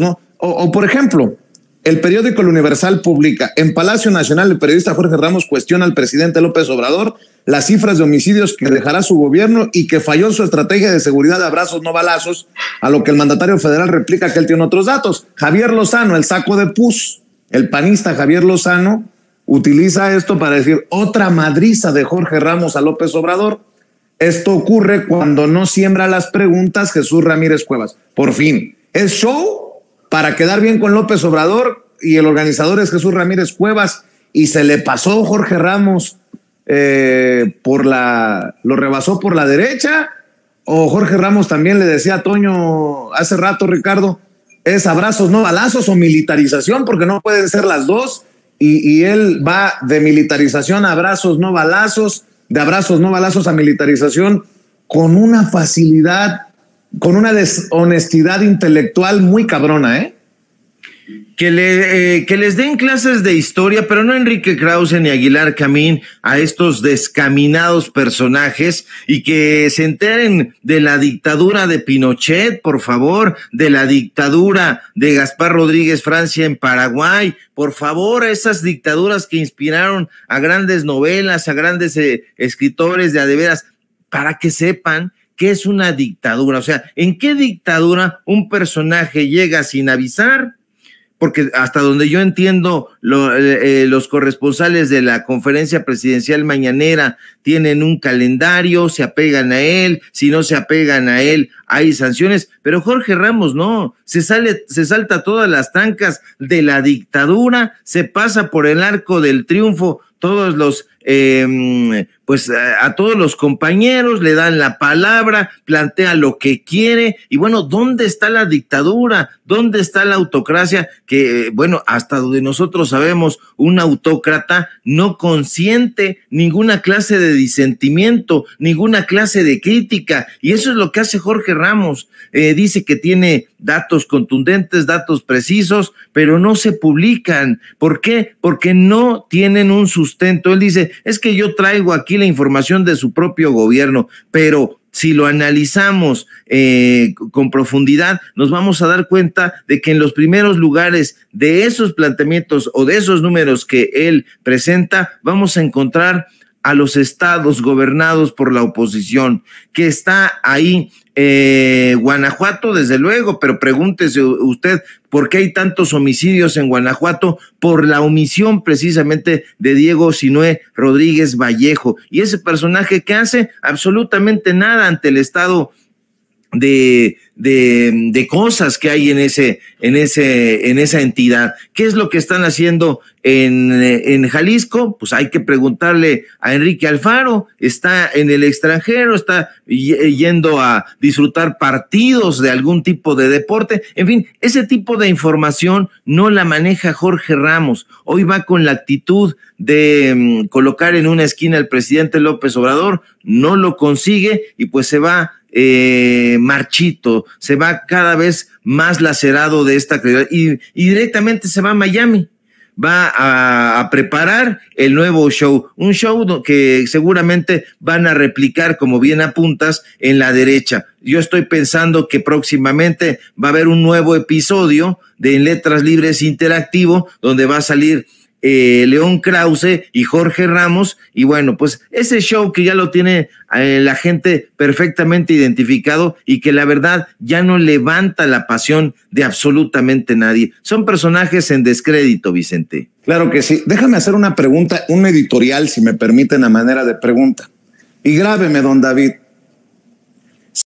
¿no? O, por ejemplo, el periódico El Universal publica, en Palacio Nacional el periodista Jorge Ramos cuestiona al presidente López Obrador las cifras de homicidios que dejará su gobierno y que falló su estrategia de seguridad de abrazos no balazos, a lo que el mandatario federal replica que él tiene otros datos. Javier Lozano, el saco de pus, el panista Javier Lozano, utiliza esto para decir otra madriza de Jorge Ramos a López Obrador. Esto ocurre cuando no siembra las preguntas Jesús Ramírez Cuevas. Por fin, es show para quedar bien con López Obrador y el organizador es Jesús Ramírez Cuevas y se le pasó Jorge Ramos eh, por la, lo rebasó por la derecha o Jorge Ramos también le decía a Toño hace rato, Ricardo, es abrazos, no balazos o militarización, porque no pueden ser las dos. Y, y, él va de militarización a abrazos, no balazos, de abrazos, no balazos a militarización, con una facilidad con una deshonestidad intelectual muy cabrona, ¿eh? Que, le, eh, que les den clases de historia, pero no Enrique Krause ni Aguilar Camín, a estos descaminados personajes y que se enteren de la dictadura de Pinochet, por favor, de la dictadura de Gaspar Rodríguez Francia en Paraguay, por favor, esas dictaduras que inspiraron a grandes novelas, a grandes eh, escritores de adeveras, para que sepan ¿Qué es una dictadura? O sea, ¿en qué dictadura un personaje llega sin avisar? Porque hasta donde yo entiendo, eh, eh, los corresponsales de la conferencia presidencial mañanera tienen un calendario, se apegan a él, si no se apegan a él, hay sanciones, pero Jorge Ramos no, se sale, se salta todas las tancas de la dictadura, se pasa por el arco del triunfo, todos los, em, pues a, todos los compañeros le dan la palabra, plantea lo que quiere y bueno, ¿dónde está la dictadura? ¿Dónde está la autocracia? Que bueno, hasta donde nosotros sabemos, un autócrata no consiente ninguna clase de disentimiento, ninguna clase de crítica y eso es lo que hace Jorge Ramos. Eh, dice que tiene datos contundentes, datos precisos, pero no se publican. ¿Por qué? Porque no tienen un sustento. Él dice, es que yo traigo aquí la información de su propio gobierno, pero si lo analizamos eh, con profundidad, nos vamos a dar cuenta de que en los primeros lugares de esos planteamientos o de esos números que él presenta, vamos a encontrar a los estados gobernados por la oposición, que está ahí eh, Guanajuato, desde luego, pero pregúntese usted por qué hay tantos homicidios en Guanajuato por la omisión precisamente de Diego Sinué Rodríguez Vallejo. Y ese personaje que hace absolutamente nada ante el Estado de, de, de, cosas que hay en ese, en ese, en esa entidad. ¿Qué es lo que están haciendo en, en Jalisco? Pues hay que preguntarle a Enrique Alfaro, está en el extranjero, está eh, yendo a disfrutar partidos de algún tipo de deporte. En fin, ese tipo de información no la maneja Jorge Ramos. Hoy va con la actitud de mm, colocar en una esquina al presidente López Obrador, no lo consigue y pues se va eh, marchito, se va cada vez más lacerado de esta y, directamente se va a Miami va a, a, preparar el nuevo show, un show que seguramente van a replicar, como bien apuntas, en la derecha. Yo estoy pensando que próximamente va a haber un nuevo episodio de En Letras Libres Interactivo, donde va a salir eh, León Krause y Jorge Ramos. Y bueno, pues ese show que ya lo tiene eh, la gente perfectamente identificado y que la verdad ya no levanta la pasión de absolutamente nadie. Son personajes en descrédito, Vicente. Claro que sí. Déjame hacer una pregunta, un editorial, si me permiten, a manera de pregunta. Y grábeme, don David.